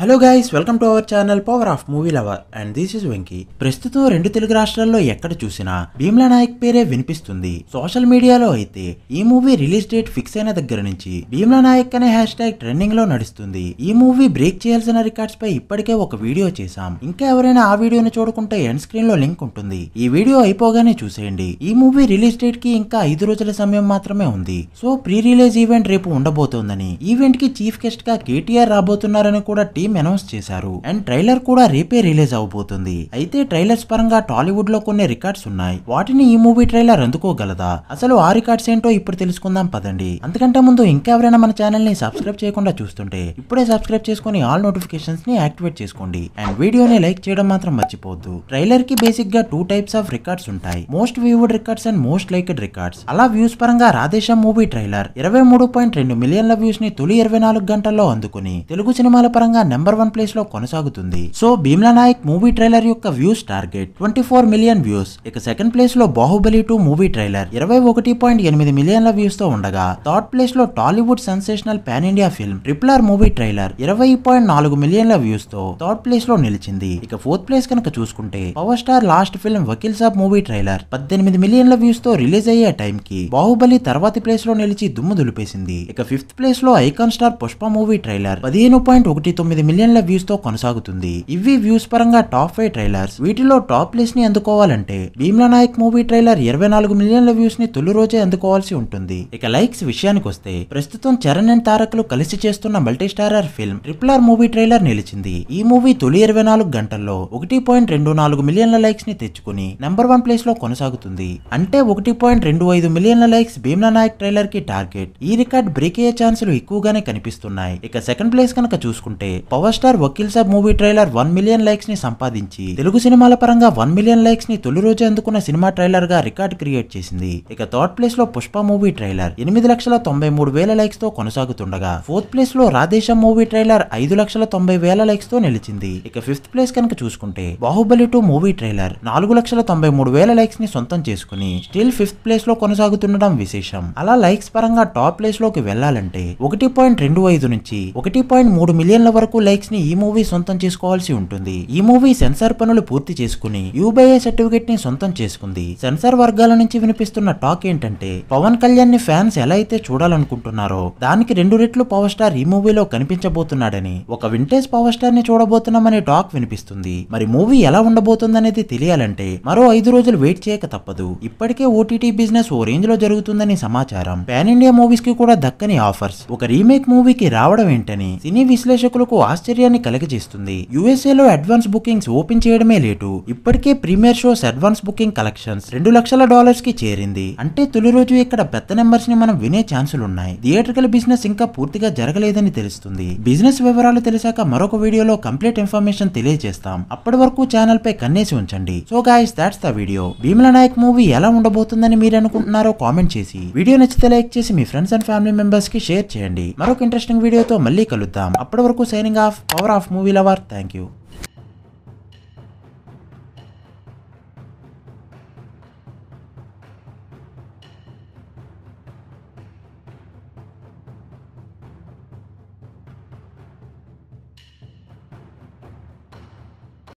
Hello guys welcome to our channel power of movie lover and this is Venky ప్రస్తుతం రెండు తెలుగు రాష్ట్రాల్లో ఎక్కడ చూసినా భీమ్లా నాయక్ పేరే వినిపిస్తుంది సోషల్ మీడియాలో అయితే ఈ మూవీ రిలీజ్ డేట్ ఫిక్స్ అయిన దగ్గర నుంచి భీమ్లా నాయక్ అనే హ్యాష్ ట్యాగ్ ట్రెండింగ్ లో నడుస్తుంది ఈ మూవీ బ్రేక్ చేయాల్సిన రికార్డ్స్ పై ఇప్పటికే ఒక వీడియో చేశాం ఇంకా ఎవరైనా ఆ వీడియోని చూడకుంటే ఎండ్ స్క్రీన్ లో లింక్ ఉంటుంది ఈ వీడియో అయిపోగానే చూసేయండి ఈ మూవీ రిలీజ్ డేట్ కి ఇంకా ఐదు రోజుల సమయం మాత్రమే ఉంది సో ప్రీ రిలీజ్ ఈవెంట్ రేపు ఉండబోతోందని ఈవెంట్ కి చీఫ్ గెస్ట్ గా కేటీఆర్ రాబోతున్నారని కూడా టీ టీమ్ అనౌన్స్ చేశారు అండ్ ట్రైలర్ కూడా రేపే రిలీజ్ అవబోతుంది అయితే ట్రైలర్స్ పరంగా టాలీవుడ్ లో కొన్ని రికార్డ్స్ ఉన్నాయి వాటిని ఈ మూవీ ట్రైలర్ అందుకోగలదా అసలు ఆ రికార్డ్స్ ఏంటో ఇప్పుడు తెలుసుకుందాం పదండి అంతకంటే ముందు ఇంకెవరైనా మన ఛానల్ ని సబ్స్క్రైబ్ చేయకుండా చూస్తుంటే ఇప్పుడే సబ్స్క్రైబ్ చేసుకుని ఆల్ నోటిఫికేషన్స్ ని యాక్టివేట్ చేసుకోండి అండ్ వీడియోని లైక్ చేయడం మాత్రం మర్చిపోవద్దు ట్రైలర్ కి బేసిక్ గా టూ టైప్స్ ఆఫ్ రికార్డ్స్ ఉంటాయి most viewed records and most liked records అలా వ్యూస్ పరంగా రాధేశం మూవీ ట్రైలర్ ఇరవై మూడు పాయింట్ రెండు మిలియన్ల వ్యూస్ ని తొలి ఇరవై నాలుగు గంటల్లో అందుకుని తెలుగు సినిమాల పరంగా నెంబర్ వన్ ప్లేస్ లో కొనసాగుతుంది so Bheemla Nayak movie trailer యొక్క views target twenty four million views ఇక సెకండ్ ప్లేస్ లో బాహుబలి టూ మూవీ ట్రైలర్ ఇరవై ఒకటి పాయింట్ ఎనిమిది మిలియన్ల వ్యూస్ తో ఉండగా థర్డ్ ప్లేస్ లో Tollywood sensational pan India film R movie trailer ఇరవై పాయింట్ నాలుగు మిలియన్ల వ్యూస్ తో థర్డ్ ప్లేస్ లో నిలిచింది ఇక ఫోర్త్ ప్లేస్ కనుక చూసుకుంటే power star last film Vakeel Saab movie trailer పద్దెనిమిది మిలియన్ల వ్యూస్ తో రిలీజ్ అయ్యే టైం కి బాహుబలి తర్వాతి ప్లేస్ లో నిలిచి దుమ్ము దులిపేసింది ఇక ఫిఫ్త్ ప్లేస్ లో icon star Pushpa movie trailer పదిహేను పాయింట్ ఒకటి తొమ్మిది మిలియన్ల వ్యూస్ తో కొనసాగుతుంది ఇవి వ్యూస్ పరంగా టాప్ ఫైవ్ ట్రైలర్స్ వీటిలో టాప్ ప్లేస్ ని అందుకోవాలంటే భీమ్లా నాయక్ మూవీ ట్రైలర్ ఇరవై నాలుగు మిలియన్ల వ్యూస్ ని తొలి రోజే అందుకోవాల్సి ఉంటుంది ఇక లైక్స్ విషయానికి వస్తే ప్రస్తుతం చరణ్ అండ్ తారకులు కలిసి చేస్తున్న multistarrer film triple R movie trailer నిలిచింది ఈ మూవీ తొలి ఇరవై నాలుగు గంటల్లో ఒకటి పాయింట్ రెండు నాలుగు మిలియన్ల లైక్స్ ని తెచ్చుకుని నెంబర్ వన్ ప్లేస్ లో కొనసాగుతుంది అంటే ఒకటి పాయింట్ రెండు ఐదు మిలియన్ల లైక్స్ భీమ్లా నాయక్ ట్రైలర్ కి టార్గెట్ ఈ రికార్డ్ బ్రేక్ అయ్యే ఛాన్సులు ఎక్కువగానే కనిపిస్తున్నాయి ఇక సెకండ్ ప్లేస్ కనుక చూసుకుంటే power star Vakeel Saab movie trailer one million likes ని సంపాదించి తెలుగు సినిమాల పరంగా వన్ మిలియన్ లైక్స్ ని తొలి రోజు అందుకున్న సినిమా ట్రైలర్ గా రికార్డ్ క్రియేట్ చేసింది ఇక థర్డ్ ప్లేస్ లో పుష్ప మూవీ ట్రైలర్ ఎనిమిది లక్షల తొంభై మూడు వేల లైక్స్ తో కొనసాగుతుండగా ఫోర్త్ ప్లేస్ లో రాధేశం మూవీ ట్రైలర్ ఐదు లక్షల తొంభై వేల లైక్స్ తో నిలిచింది ఇక ఫిఫ్త్ ప్లేస్ కనుక చూసుకుంటే బాహుబలి టూ మూవీ ట్రైలర్ నాలుగు లక్షల తొంభై మూడు వేల లైక్స్ ని సొంతం చేసుకుని స్టిల్ ఫిఫ్త్ ప్లేస్ లో కొనసాగుతుండడం విశేషం అలా లైక్స్ పరంగా టాప్ ప్లేస్ లోకి వెళ్లాలంటే ఒకటి పాయింట్ రెండు ఐదు నుంచి ఒకటి పాయింట్ మూడు మిలియన్ల వరకు ని ఈ మూవీ సొంతం చేసుకోవాల్సి ఉంటుంది ఈ మూవీ సెన్సార్ పనులు పూర్తి చేసుకుని యూబీఐ సర్టిఫికేట్ ని సొంతం చేసుకుంది సెన్సార్ వర్గాల నుంచి వినిపిస్తున్న టాక్ ఏంటంటే పవన్ కళ్యాణ్ ని ఫ్యాన్స్ ఎలా అయితే చూడాలనుకుంటున్నారో దానికి రెండు రెట్లు పవర్ స్టార్ ఈ మూవీలో కనిపించబోతున్నాడని ఒక వింటేజ్ పవర్ స్టార్ ని చూడబోతున్నామనే టాక్ వినిపిస్తుంది మరి మూవీ ఎలా ఉండబోతుందనేది తెలియాలంటే మరో ఐదు రోజులు వెయిట్ చేయక తప్పదు ఇప్పటికే ఓటీటీ బిజినెస్ ఓ రేంజ్ లో జరుగుతుందని సమాచారం పాన్ ఇండియా మూవీస్ కి కూడా దక్కని ఆఫర్స్ ఒక రీమేక్ మూవీకి రావడం ఏంటని సినీ విశ్లేషకులకు ఆ ఆశ్చర్యాన్ని కలిగజేస్తుంది యుఎస్ఏలో అడ్వాన్స్ బుకింగ్స్ ఓపెన్ చేయడమే లేటు ఇప్పటికే premiere shows advance booking collections రెండు లక్షల డాలర్స్ కి చేరింది అంటే తొలి రోజు ఇక్కడ పెద్ద నెంబర్స్ ని మనం వినే ఛాన్సులు ఉన్నాయి థియేటర్కల్ బిజినెస్ ఇంకా పూర్తిగా జరగలేదని తెలుస్తుంది బిజినెస్ వివరాలు తెలిసాక మరొక వీడియోలో కంప్లీట్ ఇన్ఫర్మేషన్ తెలియజేస్తాం అప్పటి వరకు ఛానల్ పై కన్నేసి ఉంచండి so guys that's the video Bheemla Nayak movie ఎలా ఉండబోతుందని మీరు అనుకుంటున్నారో కామెంట్ చేసి వీడియో నచ్చితే లైక్ చేసి మీ ఫ్రెండ్స్ అండ్ ఫ్యామిలీ మెంబర్స్ కి షేర్ చేయండి మరొక ఇంట్రెస్టింగ్ వీడియోతో మళ్ళీ కలుద్దాం అప్పటి వరకు signing of Power of Movie Lover. Thank you.